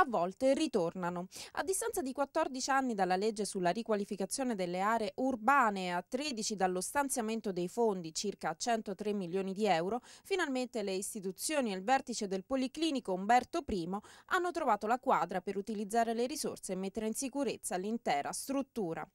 a volte ritornano. A distanza di 14 anni dalla legge sulla riqualificazione delle aree urbane e a 13 dallo stanziamento dei fondi, circa 103 milioni di euro, finalmente le istituzioni e il vertice del Policlinico Umberto I hanno trovato la quadra per utilizzare le risorse e mettere in sicurezza l'intera struttura.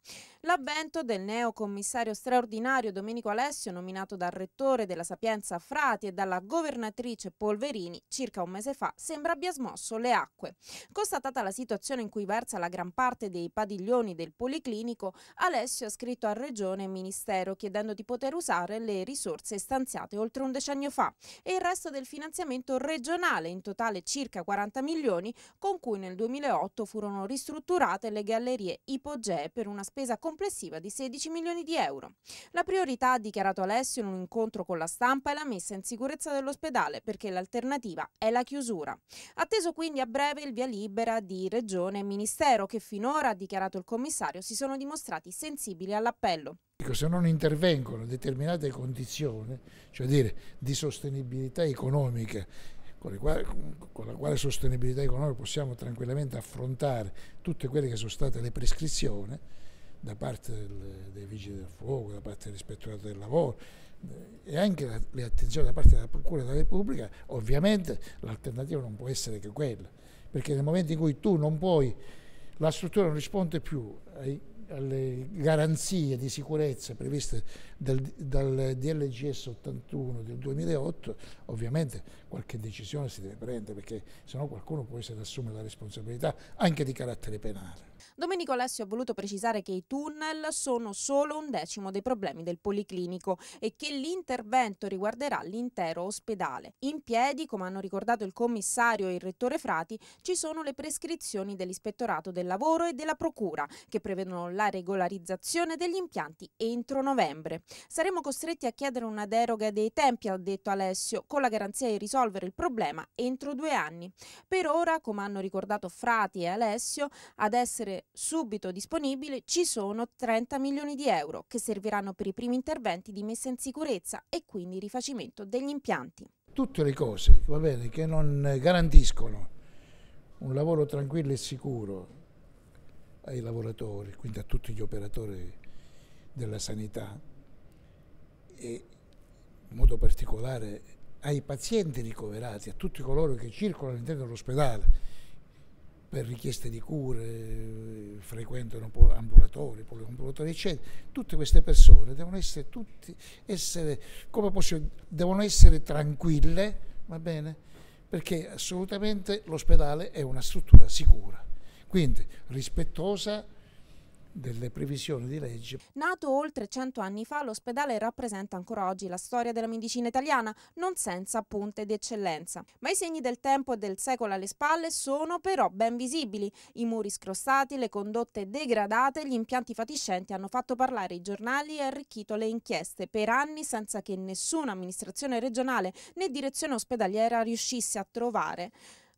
L'avvento del neo commissario straordinario Domenico Alessio, nominato dal rettore della Sapienza Frati e dalla governatrice Polverini circa un mese fa, sembra abbia smosso le acque. Constatata la situazione in cui versa la gran parte dei padiglioni del Policlinico, Alessio ha scritto a Regione e Ministero chiedendo di poter usare le risorse stanziate oltre un decennio fa e il resto del finanziamento regionale, in totale circa 40 milioni, con cui nel 2008 furono ristrutturate le gallerie ipogee per una spesa complessiva di 16 milioni di euro. La priorità, ha dichiarato Alessio in un incontro con la stampa, è la messa in sicurezza dell'ospedale perché l'alternativa è la chiusura. Atteso quindi a breve il via via libera di Regione e Ministero che finora, ha dichiarato il commissario, si sono dimostrati sensibili all'appello. Se non intervengono determinate condizioni, cioè dire di sostenibilità economica, con, quali, con la quale sostenibilità economica possiamo tranquillamente affrontare tutte quelle che sono state le prescrizioni, da parte del, dei vigili del fuoco, da parte dell'ispettorato del lavoro eh, e anche le attenzioni da parte della Procura della Repubblica, ovviamente l'alternativa non può essere che quella perché nel momento in cui tu non puoi, la struttura non risponde più ai alle garanzie di sicurezza previste dal, dal, DLGS 81 del 2008, ovviamente qualche decisione si deve prendere perché sennò qualcuno può essere assumere la responsabilità anche di carattere penale. Domenico Alessio ha voluto precisare che i tunnel sono solo un decimo dei problemi del policlinico e che l'intervento riguarderà l'intero ospedale. In piedi, come hanno ricordato il commissario e il rettore Frati, ci sono le prescrizioni dell'ispettorato del lavoro e della procura che prevedono la la regolarizzazione degli impianti entro novembre. Saremo costretti a chiedere una deroga dei tempi, ha detto Alessio, con la garanzia di risolvere il problema entro due anni. Per ora, come hanno ricordato Frati e Alessio, ad essere subito disponibili ci sono 30 milioni di euro che serviranno per i primi interventi di messa in sicurezza e quindi rifacimento degli impianti. Tutte le cose bene, che non garantiscono un lavoro tranquillo e sicuro ai lavoratori, quindi a tutti gli operatori della sanità e in modo particolare ai pazienti ricoverati, a tutti coloro che circolano all'interno dell'ospedale per richieste di cure, frequentano ambulatori, poliambulatori, eccetera. Tutte queste persone devono essere, tutti, essere, possiamo, devono essere tranquille, va bene? Perché assolutamente l'ospedale è una struttura sicura quindi rispettosa delle previsioni di legge. Nato oltre 100 anni fa, l'ospedale rappresenta ancora oggi la storia della medicina italiana, non senza punte di eccellenza. Ma i segni del tempo e del secolo alle spalle sono però ben visibili. I muri scrossati, le condotte degradate, gli impianti fatiscenti hanno fatto parlare i giornali e arricchito le inchieste per anni senza che nessuna amministrazione regionale né direzione ospedaliera riuscisse a trovare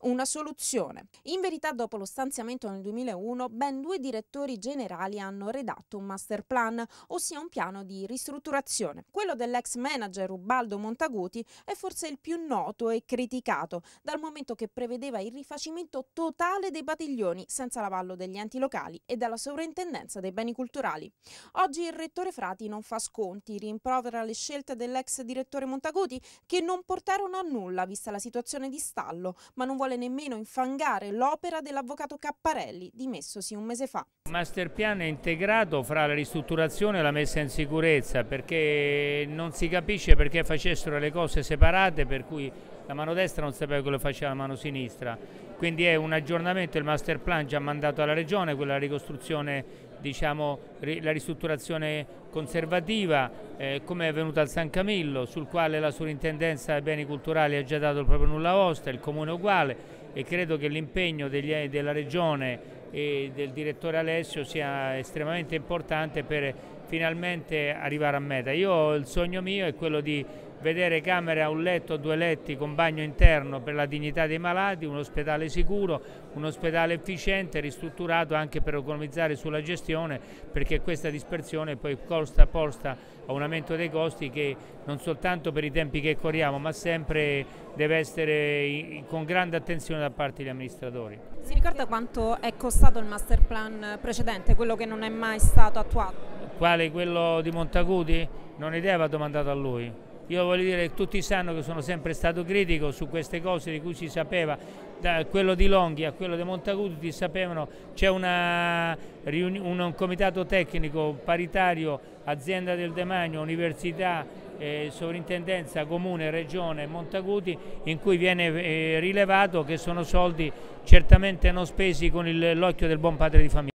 una soluzione. In verità dopo lo stanziamento nel 2001 ben due direttori generali hanno redatto un master plan, ossia un piano di ristrutturazione. Quello dell'ex manager Ubaldo Montaguti è forse il più noto e criticato, dal momento che prevedeva il rifacimento totale dei padiglioni senza l'avallo degli enti locali e dalla sovrintendenza dei beni culturali. Oggi il rettore Frati non fa sconti, rimprovera le scelte dell'ex direttore Montaguti che non portarono a nulla vista la situazione di stallo, ma non vuole vuole nemmeno infangare l'opera dell'avvocato Capparelli, dimessosi un mese fa. Il master plan è integrato fra la ristrutturazione e la messa in sicurezza perché non si capisce perché facessero le cose separate per cui la mano destra non sapeva quello che faceva la mano sinistra. Quindi è un aggiornamento, il master plan già mandato alla Regione, quella ricostruzione diciamo, la ristrutturazione conservativa eh, come è avvenuta al San Camillo sul quale la sovrintendenza dei beni culturali ha già dato il proprio nulla osta, il comune uguale e credo che l'impegno eh, della regione e del direttore Alessio sia estremamente importante per finalmente arrivare a meta. Io il sogno mio è quello di vedere camere a un letto o due letti con bagno interno per la dignità dei malati, un ospedale sicuro, un ospedale efficiente, ristrutturato anche per economizzare sulla gestione perché questa dispersione poi costa posta a un aumento dei costi che non soltanto per i tempi che corriamo ma sempre deve essere con grande attenzione da parte degli amministratori. Si ricorda quanto è costato il master plan precedente, quello che non è mai stato attuato? Quale? Quello di Montaguti? Non idea, va domandato a lui. Io voglio dire che tutti sanno che sono sempre stato critico su queste cose di cui si sapeva, da quello di Longhi a quello di Montaguti si sapevano, c'è un, un comitato tecnico paritario, azienda del Demagno, università, eh, sovrintendenza comune regione Montaguti in cui viene eh, rilevato che sono soldi certamente non spesi con l'occhio del buon padre di famiglia.